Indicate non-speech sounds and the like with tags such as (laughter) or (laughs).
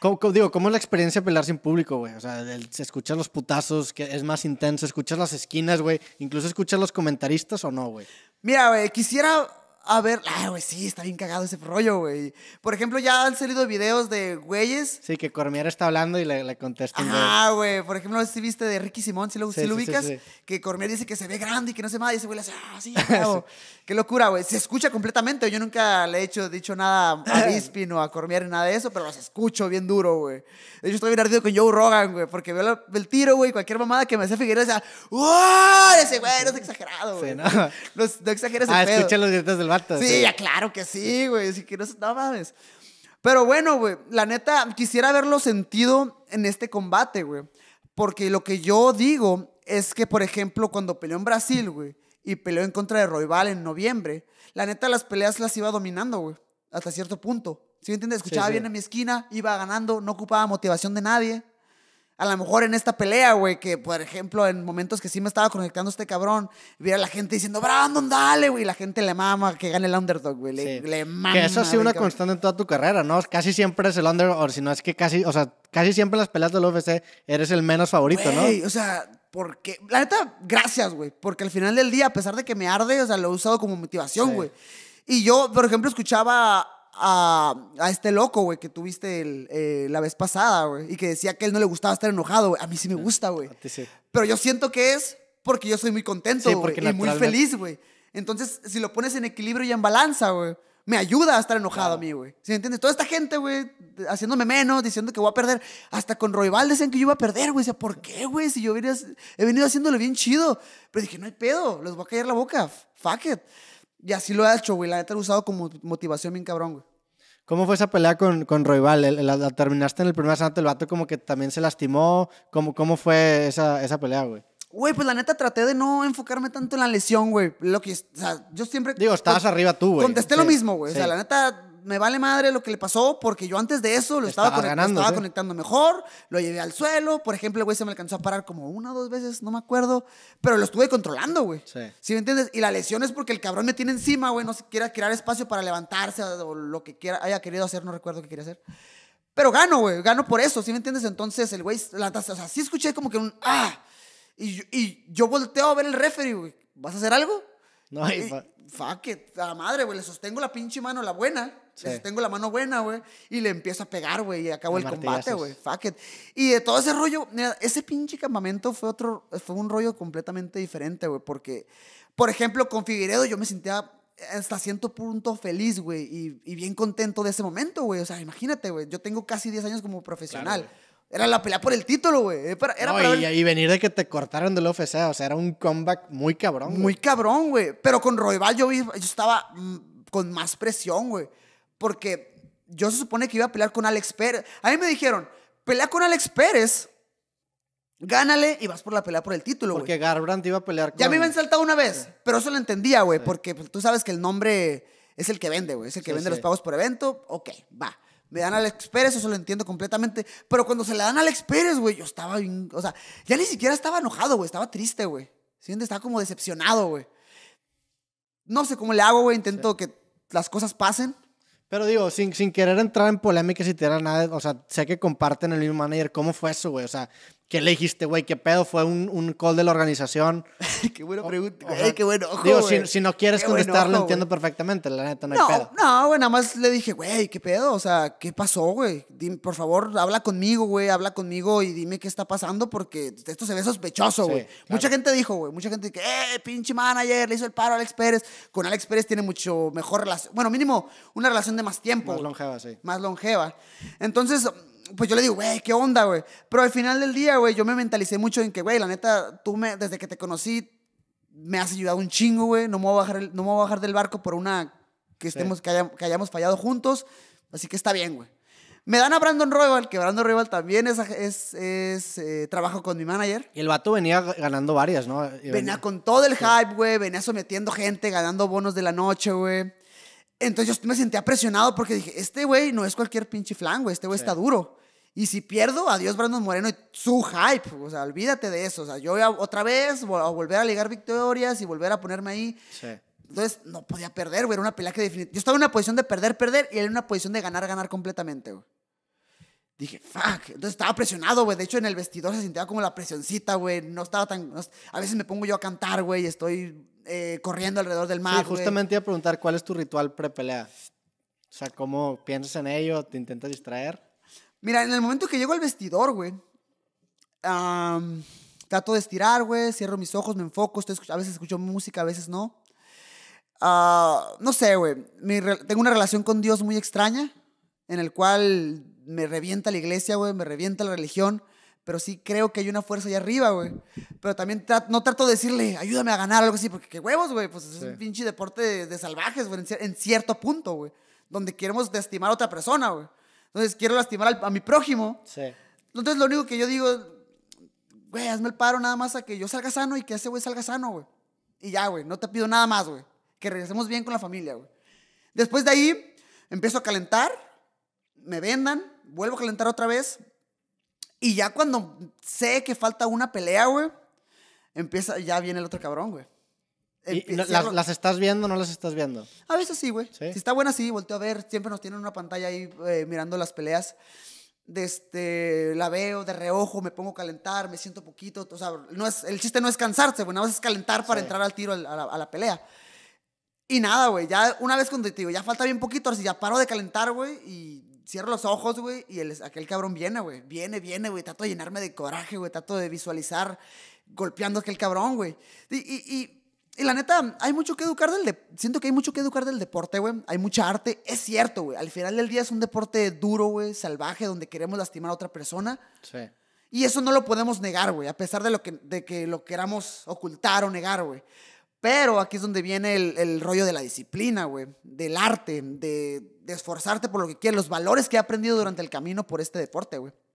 ¿Cómo, digo, ¿cómo es la experiencia pelear sin público, güey? O sea, escuchar los putazos, que es más intenso, escuchar las esquinas, güey, incluso escuchar los comentaristas o no, güey. Mira, güey, quisiera a ver, ah, güey, sí, está bien cagado ese rollo, güey. Por ejemplo, ya han salido videos de güeyes. Sí, que Cormier está hablando y le, le contestan. Ah, güey, por ejemplo, si viste de Ricky Simón, si lo, ubicas, que Cormier dice que se ve grande y que no se mata, y ese güey le hace, ah, sí, claro. (laughs) Qué locura, güey. Se escucha completamente. Yo nunca le he hecho, dicho nada a (laughs) Bispin o a Cormier ni nada de eso, pero los escucho bien duro, güey. De hecho, estoy bien ardido con Joe Rogan, güey, porque veo el, tiro, güey, cualquier mamada que me hace Figueroa, o sea, ¡wow! Ese güey, no es exagerado, güey. no. No, no exageras ah, escucha los gritos del Sí, ya claro que sí, güey. Si quieres, no mames. Pero bueno, güey, la neta, quisiera verlo sentido en este combate, güey. Porque lo que yo digo es que, por ejemplo, cuando peleó en Brasil, güey, y peleó en contra de Roival en noviembre, la neta las peleas las iba dominando, güey, hasta cierto punto. ¿Sí me entiendes? Escuchaba bien en mi esquina, iba ganando, no ocupaba motivación de nadie a lo mejor en esta pelea, güey, que por ejemplo en momentos que sí me estaba conectando este cabrón, viera la gente diciendo, Brandon, dale, güey, la gente le mama que gane el underdog, güey, le, mama. Que eso ha sido una constante en toda tu carrera, ¿no? Casi siempre es el underdog, si no es que casi, o sea, casi siempre en las peleas del UFC eres el menos favorito, güey, ¿no? o sea, porque, la neta, gracias, güey, porque al final del día, a pesar de que me arde, o sea, lo he usado como motivación, güey. Y yo, por ejemplo, escuchaba a, este loco, güey, que tuviste eh, la vez pasada, güey, y que decía que a él no le gustaba estar enojado, güey. A mí sí me ah, gusta, güey. Pero yo siento que es porque yo soy muy contento, güey, y muy feliz, güey. Entonces, si lo pones en equilibrio y en balanza, güey, me ayuda a estar enojado a mí, güey. ¿Sí me entiendes? Toda esta gente, güey, haciéndome menos, diciendo que voy a perder. Hasta con Valdez decían que yo iba a perder, güey. Decía, ¿por qué, güey? Si yo he venido haciéndolo bien chido. Pero dije, no hay pedo, les voy a callar la boca. Fuck it. Y así lo he hecho, güey. La neta lo he usado como motivación bien cabrón, güey. ¿Cómo fue esa pelea con, con ¿La, terminaste en el primer asalto, el vato como que también se lastimó. ¿Cómo, cómo fue esa, pelea, güey? Güey, pues la neta traté de no enfocarme tanto en la lesión, güey. Lo que, o sea, yo siempre... Digo, estabas arriba tú, güey. Contesté lo mismo, güey. O sea, la neta me vale madre lo que le pasó porque yo antes de eso lo estaba, conectando mejor, lo llevé al suelo. Por ejemplo, el güey se me alcanzó a parar como una o dos veces, no me acuerdo, pero lo estuve controlando, güey. Sí. ¿Sí me entiendes? Y la lesión es porque el cabrón me tiene encima, güey, no se quiera crear espacio para levantarse o lo que quiera, haya querido hacer, no recuerdo qué quería hacer. Pero gano, güey, gano por eso, ¿sí me entiendes? Entonces el güey, la, o sea, sí escuché como que un ah. Y, yo volteo a ver el referee, güey, ¿vas a hacer algo? No, y, fuck it, la madre, güey, le sostengo la pinche mano, la buena. Le sostengo la mano buena, güey, y le empiezo a pegar, güey, y acabo el, combate, güey, fuck it. Y de todo ese rollo, ese pinche campamento fue otro, fue un rollo completamente diferente, güey, porque, por ejemplo, con Figueredo yo me sentía hasta cierto punto feliz, güey, y, bien contento de ese momento, güey. O sea, imagínate, güey, yo tengo casi 10 años como profesional. Era la pelea por el título, güey. Era y, venir de que te cortaron del UFC, o sea, era un comeback muy cabrón. Muy cabrón, güey. Pero con Royval yo, estaba mm, con más presión, güey. Porque yo se supone que iba a pelear con Alex Pérez. A mí me dijeron, pelea con Alex Pérez, gánale y vas por la pelea por el título, güey. Porque Garbrand Garbrandt iba a pelear con... Ya me habían saltado una vez, pero eso lo entendía, güey. Porque pues, tú sabes que el nombre es el que vende, güey. Es el que vende los pagos por evento. Ok, va. Me dan a Alex Pérez, eso lo entiendo completamente. Pero cuando se le dan a Alex Pérez, güey, yo estaba bien. O sea, ya ni siquiera estaba enojado, güey. Estaba triste, güey. Siente, estaba como decepcionado, güey. No sé cómo le hago, güey. Intento que las cosas pasen. Pero digo, sin, sin querer entrar en polémicas y tirar nada, o sea, sé que comparten el mismo manager. ¿Cómo fue eso, güey? O sea, ¿Qué le dijiste, güey? ¿Qué pedo? ¿Fue un, call de la organización? (laughs) qué bueno pregunta. Eh, qué bueno Digo, si, no quieres contestarlo, lo entiendo perfectamente. La neta, no, hay pedo. No, güey, nada más le dije, güey, ¿qué pedo? O sea, ¿qué pasó, güey? Por favor, habla conmigo, güey, habla conmigo y dime qué está pasando porque esto se ve sospechoso, güey. Mucha gente dijo, güey, mucha gente que, eh, pinche manager, le hizo el paro a Alex Pérez. Con Alex Pérez tiene mucho mejor relación. Bueno, mínimo una relación de más tiempo. Más longeva, sí. Más longeva. Entonces pues yo le digo, güey, ¿qué onda, güey? Pero al final del día, güey, yo me mentalicé mucho en que, güey, la neta, tú me, desde que te conocí, me has ayudado un chingo, güey. No, me voy a bajar no me voy a bajar del barco por una que, estemos, que, hayamos fallado juntos. Así que está bien, güey. Me dan a Brandon Rival, que Brandon Royal también es, es, eh, trabajo con mi manager. Y el vato venía ganando varias, ¿no? Venía con todo el hype, güey. Venía sometiendo gente, ganando bonos de la noche, güey. Entonces yo me sentía presionado porque dije, este güey no es cualquier pinche flan, güey, este güey está duro. Y si pierdo, adiós Brandon Moreno y su hype. O sea, olvídate de eso. O sea, yo voy a, otra vez a volver a ligar victorias y volver a ponerme ahí. Entonces, no podía perder, güey. Era una pelea que definitivamente... Yo estaba en una posición de perder, perder y él en una posición de ganar, ganar completamente, güey dije, fuck. Entonces estaba presionado, güey. De hecho, en el vestidor se sentía como la presioncita, güey. No estaba tan. a veces me pongo yo a cantar, güey, y estoy eh, corriendo alrededor del mar. Sí, justamente iba a preguntar cuál es tu ritual pre-pelea. O sea, ¿cómo piensas en ello? ¿Te intentas distraer? Mira, en el momento que llego al vestidor, güey, trato de estirar, güey, cierro mis ojos, me enfoco, a veces escucho música, a veces no. Ah, no sé, güey, tengo una relación con Dios muy extraña, en el cual me revienta la iglesia, güey, me revienta la religión, pero sí creo que hay una fuerza allá arriba, güey. Pero también no trato de decirle, ayúdame a ganar, algo así, porque qué huevos, güey, pues es un pinche deporte de, salvajes, güey, en, cierto punto, güey, donde queremos lastimar a otra persona, güey. Entonces quiero lastimar a mi prójimo. Sí. Entonces lo único que yo digo, güey, hazme el paro nada más a que yo salga sano y que ese güey salga sano, güey. Y ya, güey, no te pido nada más, güey. Que regresemos bien con la familia, güey. Después de ahí, empiezo a calentar, me vendan, vuelvo a calentar otra vez. Y ya cuando sé que falta una pelea, güey, empieza, ya viene el otro cabrón, güey. las, estás viendo o no las estás viendo? A veces sí, güey. Si está buena, sí, volteo a ver. Siempre nos tienen una pantalla ahí eh, mirando las peleas. De este, la veo de reojo, me pongo a calentar, me siento poquito. O sea, no es, el chiste no es cansarse, güey. Nada más es calentar para entrar al tiro a la, pelea. Y nada, güey. Ya una vez cuando te digo, ya falta bien poquito, ahora ya paro de calentar, güey. Y cierro los ojos, güey, y el, aquel cabrón viene, güey. Viene, viene, güey. Trato de llenarme de coraje, güey. Trato de visualizar golpeando a aquel cabrón, güey. Y, la neta, hay mucho que educar del deporte. Siento que hay mucho que educar del deporte, güey. Hay mucha arte. Es cierto, güey. Al final del día es un deporte duro, güey, salvaje, donde queremos lastimar a otra persona. Sí. Y eso no lo podemos negar, güey, a pesar de, lo que, de que lo queramos ocultar o negar, güey. Pero aquí es donde viene el, rollo de la disciplina, güey, del arte, de, esforzarte por lo que quieres, los valores que he aprendido durante el camino por este deporte, güey.